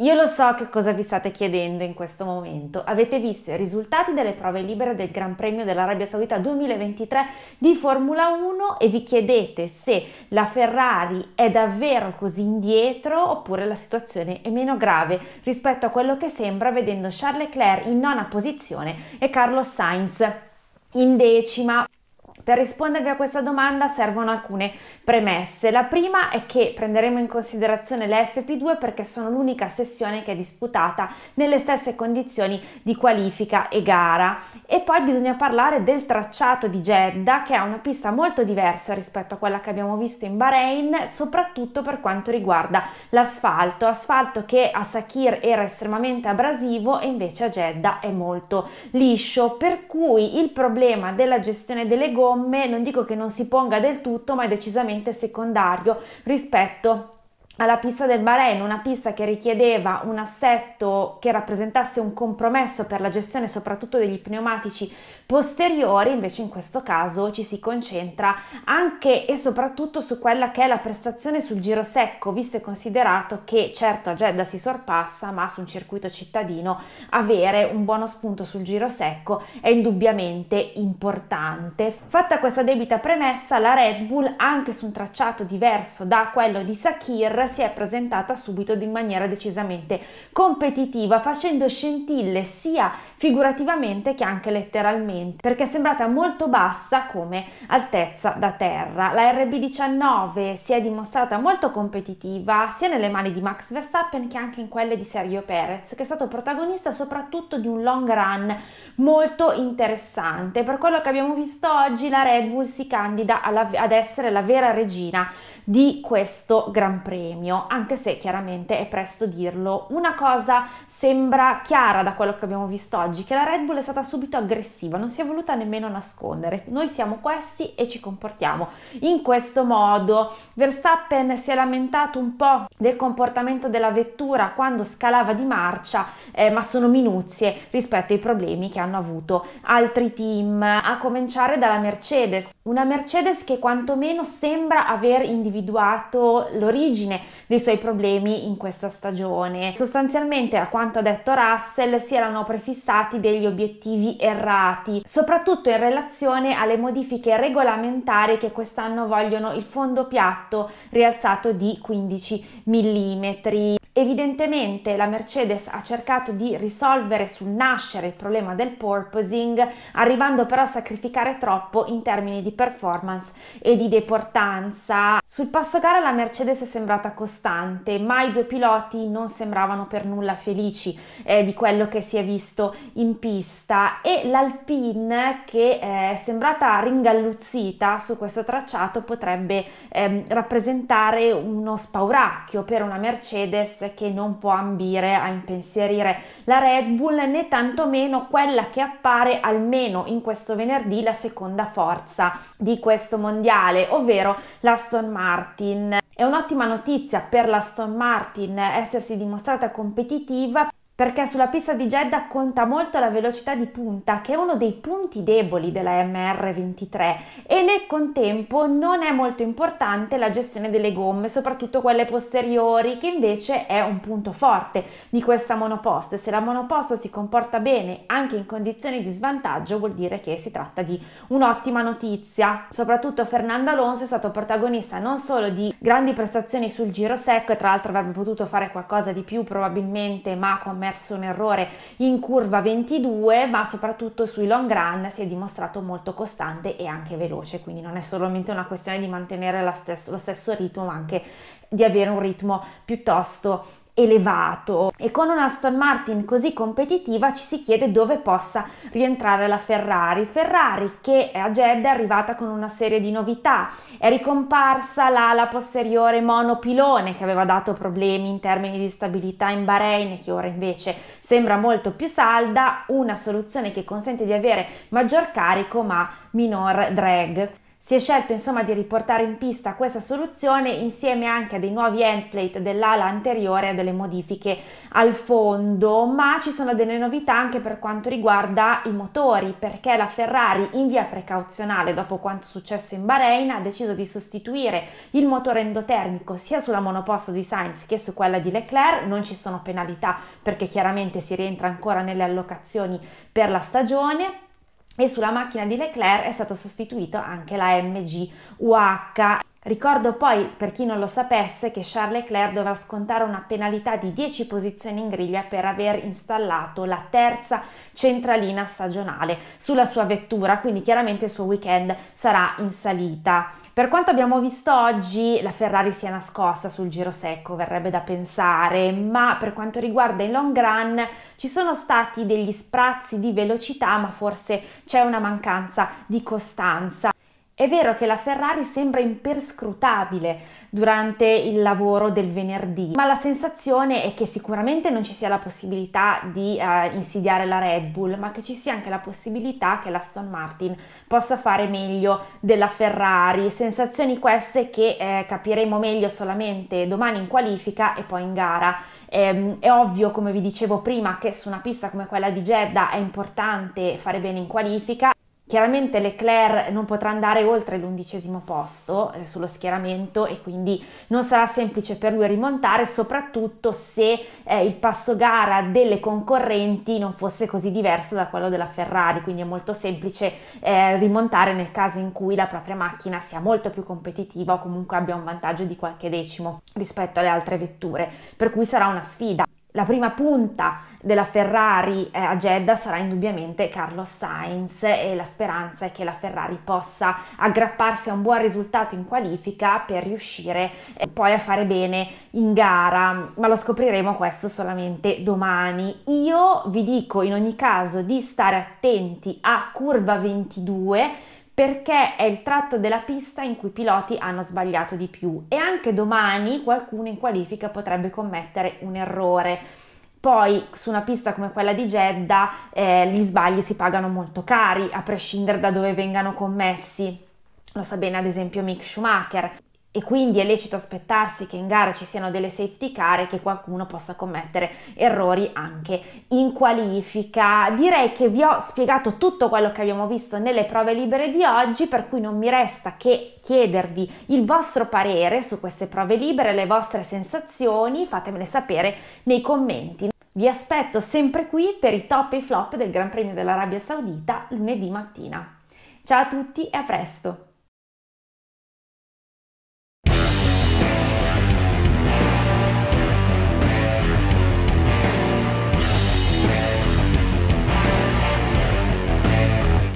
Io lo so che cosa vi state chiedendo in questo momento. Avete visto i risultati delle prove libere del Gran Premio dell'Arabia Saudita 2023 di Formula 1 e vi chiedete se la Ferrari è davvero così indietro oppure la situazione è meno grave rispetto a quello che sembra vedendo Charles Leclerc in nona posizione e Carlos Sainz in decima. Per rispondervi a questa domanda servono alcune premesse. La prima è che prenderemo in considerazione le FP2 perché sono l'unica sessione che è disputata nelle stesse condizioni di qualifica e gara. E poi bisogna parlare del tracciato di Jeddah che è una pista molto diversa rispetto a quella che abbiamo visto in Bahrain, soprattutto per quanto riguarda l'asfalto, asfalto che a Sakir era estremamente abrasivo e invece a Jeddah è molto liscio, per cui il problema della gestione delle gomme come non dico che non si ponga del tutto, ma è decisamente secondario rispetto alla pista del Bahrain, una pista che richiedeva un assetto che rappresentasse un compromesso per la gestione soprattutto degli pneumatici posteriori, invece in questo caso ci si concentra anche e soprattutto su quella che è la prestazione sul giro secco, visto e considerato che certo a Jeddah si sorpassa, ma su un circuito cittadino avere un buono spunto sul giro secco è indubbiamente importante. Fatta questa debita premessa, la Red Bull anche su un tracciato diverso da quello di Sakir Londra si è presentata subito in maniera decisamente competitiva, facendo scintille sia figurativamente che anche letteralmente, perché è sembrata molto bassa come altezza da terra. La RB19 si è dimostrata molto competitiva sia nelle mani di Max Verstappen che anche in quelle di Sergio Perez, che è stato protagonista soprattutto di un long run molto interessante. Per quello che abbiamo visto oggi, la Red Bull si candida alla, ad essere la vera regina di questo Gran Premio premio, anche se chiaramente è presto dirlo. Una cosa sembra chiara da quello che abbiamo visto oggi, che la Red Bull è stata subito aggressiva, non si è voluta nemmeno nascondere. Noi siamo questi e ci comportiamo in questo modo. Verstappen si è lamentato un po' del comportamento della vettura quando scalava di marcia, eh, ma sono minuzie rispetto ai problemi che hanno avuto altri team, a cominciare dalla Mercedes. Una Mercedes che quantomeno sembra aver individuato l'origine dei suoi problemi in questa stagione. Sostanzialmente, a quanto ha detto Russell, si erano prefissati degli obiettivi errati, soprattutto in relazione alle modifiche regolamentari che quest'anno vogliono il fondo piatto rialzato di 15 mm. Evidentemente la Mercedes ha cercato di risolvere sul nascere il problema del porpoising, arrivando però a sacrificare troppo in termini di performance e di deportanza. Sul passo gara la Mercedes è sembrata costante, ma i due piloti non sembravano per nulla felici eh, di quello che si è visto in pista e l'Alpine che eh, è sembrata ringalluzzita su questo tracciato potrebbe ehm, rappresentare uno spauracchio per una Mercedes forze che non può ambire a impensierire la Red Bull né tantomeno quella che appare almeno in questo venerdì la seconda forza di questo mondiale, ovvero l'Aston Martin. È un'ottima notizia per la Aston Martin essersi dimostrata competitiva perché sulla pista di Jeddah conta molto la velocità di punta, che è uno dei punti deboli della MR23 e nel contempo non è molto importante la gestione delle gomme, soprattutto quelle posteriori, che invece è un punto forte di questa monoposto. Se la monoposto si comporta bene anche in condizioni di svantaggio, vuol dire che si tratta di un'ottima notizia. Soprattutto Fernando Alonso è stato protagonista non solo di grandi prestazioni sul giro secco e tra l'altro avrebbe potuto fare qualcosa di più probabilmente, ma con commesso un errore in curva 22, ma soprattutto sui long run si è dimostrato molto costante e anche veloce, quindi non è solamente una questione di mantenere lo stesso, lo stesso ritmo, ma anche di avere un ritmo piuttosto elevato e con una Aston Martin così competitiva ci si chiede dove possa rientrare la Ferrari. Ferrari che a Jeddah è arrivata con una serie di novità, è ricomparsa l'ala posteriore monopilone che aveva dato problemi in termini di stabilità in Bahrain che ora invece sembra molto più salda, una soluzione che consente di avere maggior carico ma minor drag. Si è scelto insomma di riportare in pista questa soluzione insieme anche a dei nuovi endplate dell'ala anteriore e delle modifiche al fondo, ma ci sono delle novità anche per quanto riguarda i motori, perché la Ferrari in via precauzionale, dopo quanto successo in Bahrain, ha deciso di sostituire il motore endotermico sia sulla monoposto di Sainz che su quella di Leclerc, non ci sono penalità perché chiaramente si rientra ancora nelle allocazioni per la stagione e sulla macchina di Leclerc è stato sostituito anche la MG UH Ricordo poi, per chi non lo sapesse, che Charles Leclerc dovrà scontare una penalità di 10 posizioni in griglia per aver installato la terza centralina stagionale sulla sua vettura, quindi chiaramente il suo weekend sarà in salita. Per quanto abbiamo visto oggi, la Ferrari si è nascosta sul giro secco, verrebbe da pensare, ma per quanto riguarda il long run ci sono stati degli sprazzi di velocità, ma forse c'è una mancanza di costanza. È vero che la Ferrari sembra imperscrutabile durante il lavoro del venerdì, ma la sensazione è che sicuramente non ci sia la possibilità di eh, insidiare la Red Bull, ma che ci sia anche la possibilità che la Aston Martin possa fare meglio della Ferrari. Sensazioni queste che eh, capiremo meglio solamente domani in qualifica e poi in gara. Ehm, è ovvio, come vi dicevo prima, che su una pista come quella di Jeddah è importante fare bene in qualifica chiaramente Leclerc non potrà andare oltre l'undicesimo posto eh, sullo schieramento e quindi non sarà semplice per lui rimontare, soprattutto se eh, il passo gara delle concorrenti non fosse così diverso da quello della Ferrari, quindi è molto semplice eh, rimontare nel caso in cui la propria macchina sia molto più competitiva o comunque abbia un vantaggio di qualche decimo rispetto alle altre vetture, per cui sarà una sfida la prima punta della Ferrari eh, a Jeddah sarà indubbiamente Carlos Sainz e la speranza è che la Ferrari possa aggrapparsi a un buon risultato in qualifica per riuscire eh, poi a fare bene in gara, ma lo scopriremo questo solamente domani. Io vi dico in ogni caso di stare attenti a curva 22 perché è il tratto della pista in cui i piloti hanno sbagliato di più e anche domani qualcuno in qualifica potrebbe commettere un errore. Poi su una pista come quella di Jeddah eh, gli sbagli si pagano molto cari, a prescindere da dove vengano commessi. Lo sa bene ad esempio Mick Schumacher e quindi è lecito aspettarsi che in gara ci siano delle safety car e che qualcuno possa commettere errori anche in qualifica. Direi che vi ho spiegato tutto quello che abbiamo visto nelle prove libere di oggi, per cui non mi resta che chiedervi il vostro parere su queste prove libere, le vostre sensazioni, fatemele sapere nei commenti. Vi aspetto sempre qui per i top e i flop del Gran Premio dell'Arabia Saudita lunedì mattina. Ciao a tutti e a presto!